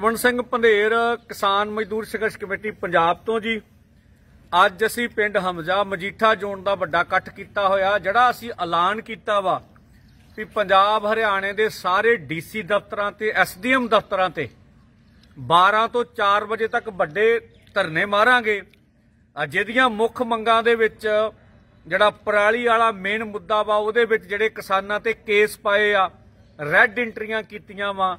ਰਵਣ ਸਿੰਘ ਪੰਧੇਰ ਕਿਸਾਨ ਮਜ਼ਦੂਰ ਸੰਘਰਸ਼ ਕਮੇਟੀ ਪੰਜਾਬ ਤੋਂ ਜੀ ਅੱਜ ਅਸੀਂ ਪਿੰਡ ਹਮਜ਼ਾ ਮਜੀਠਾ ਜੋਨ ਦਾ ਵੱਡਾ ਇਕੱਠ ਕੀਤਾ ਹੋਇਆ ਜਿਹੜਾ ਅਸੀਂ ਐਲਾਨ ਕੀਤਾ ਵਾ ਕਿ ਪੰਜਾਬ ਹਰਿਆਣੇ ਦੇ ਸਾਰੇ ਡੀਸੀ ਦਫ਼ਤਰਾਂ ਤੇ ਐਸਡੀਐਮ ਦਫ਼ਤਰਾਂ ਤੇ 12 ਤੋਂ 4 ਵਜੇ ਤੱਕ ਵੱਡੇ ਧਰਨੇ ਮਾਰਾਂਗੇ ਜਿਹਦੀਆਂ ਮੁੱਖ ਮੰਗਾਂ ਦੇ ਵਿੱਚ ਜਿਹੜਾ ਪਰਾਲੀ ਵਾਲਾ ਮੇਨ ਮੁੱਦਾ ਵਾ ਉਹਦੇ ਵਿੱਚ ਜਿਹੜੇ ਕਿਸਾਨਾਂ ਤੇ ਕੇਸ ਪਾਏ ਆ ਰੈੱਡ ਐਂਟਰੀਆਂ ਕੀਤੀਆਂ ਵਾ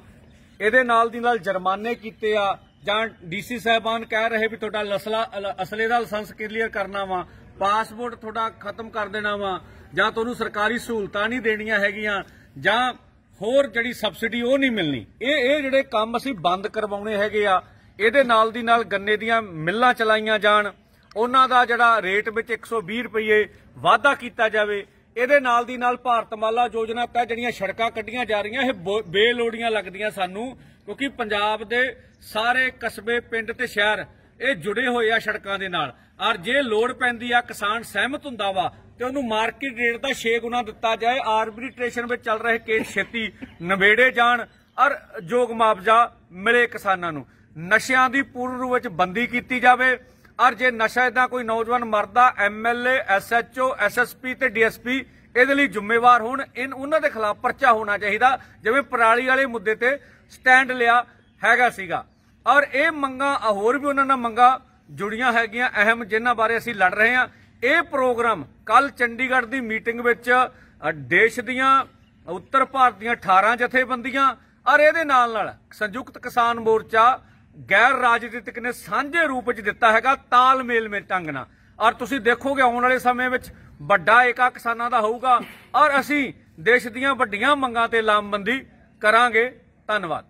ਇਹਦੇ ਨਾਲ ਦੀ ਨਾਲ ਜੁਰਮਾਨੇ ਕੀਤੇ ਆ ਜਾਂ ਡੀਸੀ ਸਾਹਿਬਾਨ ਕਹਿ ਰਹੇ ਵੀ ਤੁਹਾਡਾ ਲਸਲਾ ਅਸਲੇ ਦਾ ਲਾਇਸੈਂਸ ਕਲੀਅਰ ਕਰਨਾ ਵਾ ਪਾਸਪੋਰਟ ਤੁਹਾਡਾ ਖਤਮ ਕਰ ਦੇਣਾ ਵਾ ਜਾਂ ਤੁਹਾਨੂੰ ਸਰਕਾਰੀ ਸਹੂਲਤਾਂ ਨਹੀਂ ਦੇਣੀਆਂ ਹੈਗੀਆਂ ਜਾਂ ਹੋਰ ਜਿਹੜੀ ਸਬਸਿਡੀ ਉਹ ਨਹੀਂ ਮਿਲਣੀ ਇਹ ਇਹ ਜਿਹੜੇ ਕੰਮ ਅਸੀਂ ਬੰਦ ਕਰਵਾਉਣੇ ਹੈਗੇ ਆ ਇਹਦੇ ਨਾਲ ਦੀ ਨਾਲ ਗੰਨੇ ਦੀਆਂ ਮਿੱਲਾਂ ਚਲਾਈਆਂ ਜਾਣ ਉਹਨਾਂ ਦਾ ਜਿਹੜਾ ਰੇਟ ਵਿੱਚ 120 ਰੁਪਏ ਵਾਧਾ ਕੀਤਾ ਜਾਵੇ ਇਹਦੇ ਨਾਲ ਦੀ ਨਾਲ ਭਾਰਤਮਾਲਾ ਯੋਜਨਾ ਤਹਿਤ ਜਿਹੜੀਆਂ ਸੜਕਾਂ ਕੱਢੀਆਂ ਜਾ ਰਹੀਆਂ ਇਹ ਬੇਲੋੜੀਆਂ ਲੱਗਦੀਆਂ ਸਾਨੂੰ ਕਿਉਂਕਿ ਪੰਜਾਬ ਦੇ ਸਾਰੇ ਕਸਬੇ ਪਿੰਡ ਤੇ ਸ਼ਹਿਰ ਇਹ ਜੁੜੇ ਹੋਏ ਆ ਸੜਕਾਂ ਦੇ ਨਾਲ ਔਰ ਜੇ ਲੋੜ ਪੈਂਦੀ ਆ ਕਿਸਾਨ ਸਹਿਮਤ ਹੁੰਦਾ ਵਾ ਤੇ ਉਹਨੂੰ ਮਾਰਕੀਟ ਰੇਟ ਦਾ 6 ਗੁਣਾ ਦਿੱਤਾ ਜਾਏ ਆਰਬਿਟ੍ਰੇਸ਼ਨ ਵਿੱਚ ਚੱਲ ਰਹੇ ਕੇਸ ਛੇਤੀ ਨਵੇੜੇ ਜਾਣ ਔਰ ਜੋਗ ਮੁਆਵਜ਼ਾ ਮਿਲੇ ਕਿਸਾਨਾਂ ਨੂੰ ਨਸ਼ਿਆਂ ਦੀ ਪੂਰਨ ਰੂਪ ਵਿੱਚ ਬੰਦੀ ਕੀਤੀ ਜਾਵੇ ਔਰ ਜੇ ਨਸ਼ਾ ਇਦਾਂ ਕੋਈ ਨੌਜਵਾਨ ਮਰਦਾ ਐਮਐਲਏ ਐਸਐਚਓ ਐਸਐਸਪੀ ਤੇ ਡੀਐਸਪੀ ਇਹਦੇ ਲਈ ਜ਼ਿੰਮੇਵਾਰ ਹੋਣ ਇਨ ਉਹਨਾਂ ਦੇ ਖਿਲਾਫ ਪਰਚਾ ਹੋਣਾ ਚਾਹੀਦਾ ਜਿਵੇਂ ਪਰਾਲੀ ਵਾਲੇ ਮੁੱਦੇ ਤੇ ਸਟੈਂਡ ਲਿਆ ਹੈਗਾ ਸੀਗਾ ਔਰ ਇਹ ਮੰਗਾ ਹੋਰ ਵੀ ਉਹਨਾਂ ਨਾਲ ਮੰਗਾ ਜੁੜੀਆਂ ਹੈਗੀਆਂ ਅਹਿਮ ਜਿਨ੍ਹਾਂ ਬਾਰੇ ਅਸੀਂ ਲੜ ਰਹੇ ਹਾਂ ਇਹ ਪ੍ਰੋਗਰਾਮ ਕੱਲ ਚੰਡੀਗੜ੍ਹ ਦੀ ਮੀਟਿੰਗ ਵਿੱਚ ਦੇਸ਼ ਦੀਆਂ ਉੱਤਰ ਭਾਰਤ ਦੀਆਂ 18 ਜਥੇਬੰਦੀਆਂ ਔਰ ਇਹਦੇ ਨਾਲ ਨਾਲ ਸੰਯੁਕਤ ਕਿਸਾਨ ਮੋਰਚਾ ਗੈਰ ਰਾਜਨੀਤਿਕ ਨੇ ਸਾਂਝੇ ਰੂਪ ਵਿੱਚ ਦਿੱਤਾ ਹੈਗਾ ਤਾਲਮੇਲ ਮੇ ਟੰਗਣਾ ਔਰ ਤੁਸੀਂ ਦੇਖੋਗੇ ਆਉਣ ਵਾਲੇ ਸਮੇਂ ਵਿੱਚ ਵੱਡਾ ਏਕਾ ਕਿਸਾਨਾਂ ਦਾ ਹੋਊਗਾ ਔਰ ਅਸੀਂ ਦੇਸ਼ ਦੀਆਂ ਵੱਡੀਆਂ ਮੰਗਾਂ ਤੇ ਲਾਮਬੰਦੀ ਕਰਾਂਗੇ ਧੰਨਵਾਦ